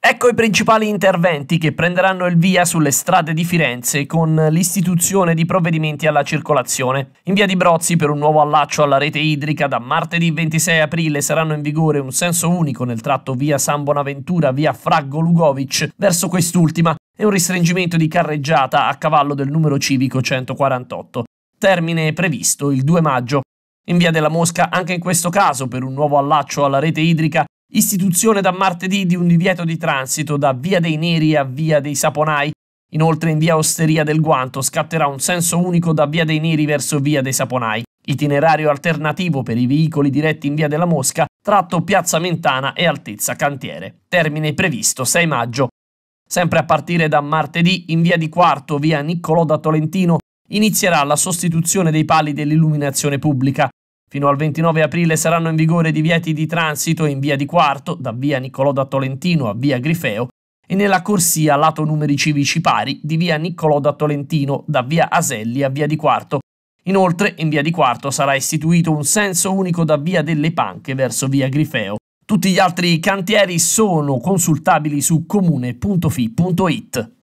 Ecco i principali interventi che prenderanno il via sulle strade di Firenze con l'istituzione di provvedimenti alla circolazione. In via di Brozzi per un nuovo allaccio alla rete idrica da martedì 26 aprile saranno in vigore un senso unico nel tratto via San Bonaventura via Fraggo Lugovic verso quest'ultima e un restringimento di carreggiata a cavallo del numero civico 148. Termine previsto il 2 maggio. In via della Mosca anche in questo caso per un nuovo allaccio alla rete idrica Istituzione da martedì di un divieto di transito da Via dei Neri a Via dei Saponai. Inoltre in via Osteria del Guanto scatterà un senso unico da Via dei Neri verso Via dei Saponai. Itinerario alternativo per i veicoli diretti in Via della Mosca, tratto Piazza Mentana e altezza cantiere. Termine previsto 6 maggio. Sempre a partire da martedì, in via di Quarto, via Niccolò da Tolentino, inizierà la sostituzione dei pali dell'illuminazione pubblica. Fino al 29 aprile saranno in vigore divieti di transito in via di Quarto, da via Niccolò da Tolentino a via Grifeo, e nella corsia lato numeri civici pari di via Niccolò da Tolentino, da via Aselli a via di Quarto. Inoltre, in via di Quarto sarà istituito un senso unico da via delle Panche verso via Grifeo. Tutti gli altri cantieri sono consultabili su comune.fi.it.